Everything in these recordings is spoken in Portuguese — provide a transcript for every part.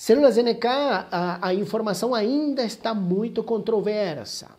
Célula Zeneca, a, a informação ainda está muito controversa.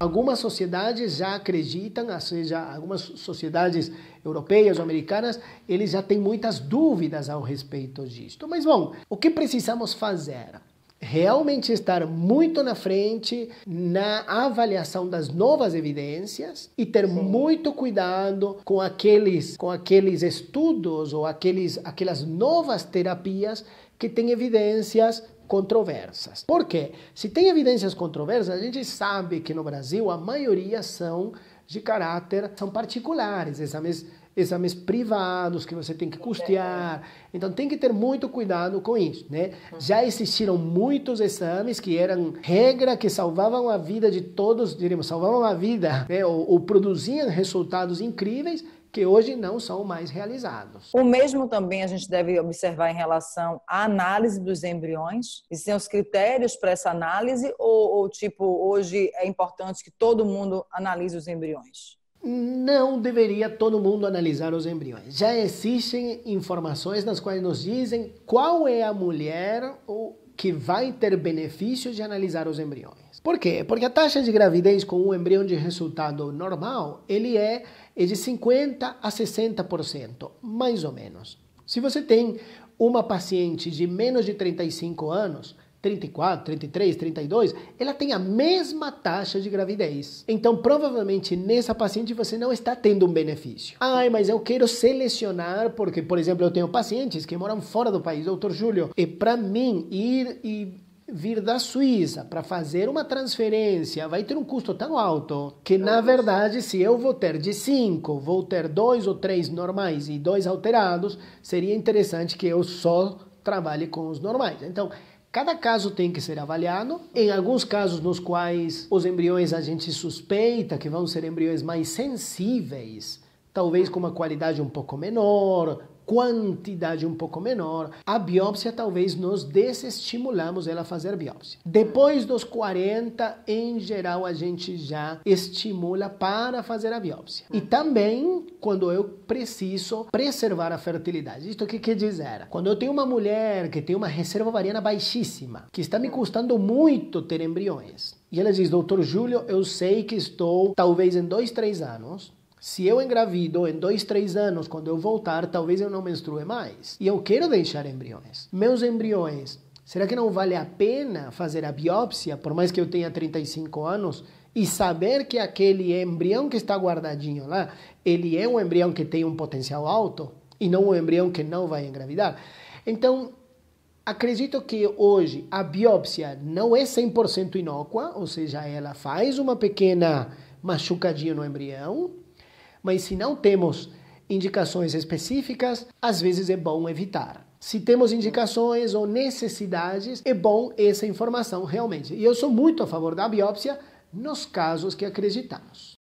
Algumas sociedades já acreditam, ou seja, algumas sociedades europeias ou americanas, eles já têm muitas dúvidas ao respeito disto. Mas bom, o que precisamos fazer? realmente estar muito na frente na avaliação das novas evidências e ter Sim. muito cuidado com aqueles com aqueles estudos ou aqueles aquelas novas terapias que têm evidências controversas. Por quê? Se tem evidências controversas, a gente sabe que no Brasil a maioria são de caráter são particulares, exames, exames privados que você tem que custear. Então tem que ter muito cuidado com isso, né? Já existiram muitos exames que eram regra que salvavam a vida de todos, diríamos, salvavam a vida, né? ou, ou produziam resultados incríveis que hoje não são mais realizados. O mesmo também a gente deve observar em relação à análise dos embriões, Existem os critérios para essa análise, ou, ou tipo, hoje é importante que todo mundo analise os embriões? não deveria todo mundo analisar os embriões. Já existem informações nas quais nos dizem qual é a mulher ou que vai ter benefícios de analisar os embriões. Por quê? Porque a taxa de gravidez com um embrião de resultado normal, ele é de 50 a 60%, mais ou menos. Se você tem uma paciente de menos de 35 anos, 34, 33, 32, ela tem a mesma taxa de gravidez. Então, provavelmente nessa paciente você não está tendo um benefício. Ai, mas eu quero selecionar porque, por exemplo, eu tenho pacientes que moram fora do país, doutor Júlio, e para mim ir e vir da Suíça para fazer uma transferência vai ter um custo tão alto que, é na verdade, se eu vou ter de cinco, vou ter dois ou três normais e dois alterados, seria interessante que eu só trabalhe com os normais. Então, Cada caso tem que ser avaliado. Em alguns casos nos quais os embriões a gente suspeita que vão ser embriões mais sensíveis, talvez com uma qualidade um pouco menor, quantidade um pouco menor. A biópsia talvez nos desestimulamos ela a fazer a biópsia. Depois dos 40, em geral, a gente já estimula para fazer a biópsia. E também quando eu preciso preservar a fertilidade. Isto que quer dizer? Quando eu tenho uma mulher que tem uma reserva ovariana baixíssima, que está me custando muito ter embriões, e ela diz, doutor Júlio, eu sei que estou talvez em dois, três anos se eu engravido em dois, três anos, quando eu voltar, talvez eu não menstrue mais. E eu quero deixar embriões. Meus embriões, será que não vale a pena fazer a biópsia, por mais que eu tenha 35 anos, e saber que aquele embrião que está guardadinho lá, ele é um embrião que tem um potencial alto e não um embrião que não vai engravidar? Então, Acredito que hoje a biópsia não é 100% inócua, ou seja, ela faz uma pequena machucadinha no embrião, mas se não temos indicações específicas, às vezes é bom evitar. Se temos indicações ou necessidades, é bom essa informação realmente. E eu sou muito a favor da biópsia nos casos que acreditamos.